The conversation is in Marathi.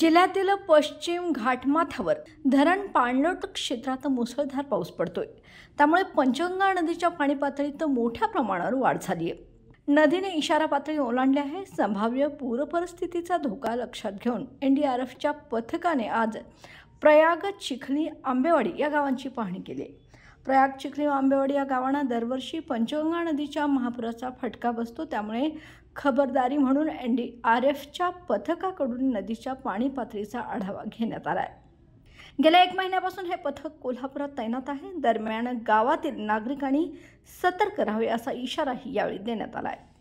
जिल्ह्यातील पश्चिम घाटमाथावर धरण पाणलोट क्षेत्रात मुसळधार पाऊस पडतोय त्यामुळे पंचगंगा नदीच्या पाणी पातळीत मोठ्या प्रमाणावर वाढ झाली आहे नदीने इशारा पातळी ओलांडली आहे संभाव्य पूरपरिस्थितीचा धोका लक्षात घेऊन एन डी आर एफच्या पथकाने आज प्रयाग चिखली आंबेवाडी या गावांची पाहणी केली प्रयाग चिखली आंबेवाडी या गावांना दरवर्षी पंचगंगा नदीच्या महापुराचा फटका बसतो त्यामुळे खबरदारी म्हणून एन डी आर एफच्या पथकाकडून नदीच्या पाणी पातळीचा आढावा घेण्यात आला आहे गेल्या एक महिन्यापासून हे पथक कोल्हापुरात तैनात आहे दरम्यान गावातील नागरिकांनी सतर्क राहावे असा इशाराही यावेळी देण्यात आला आहे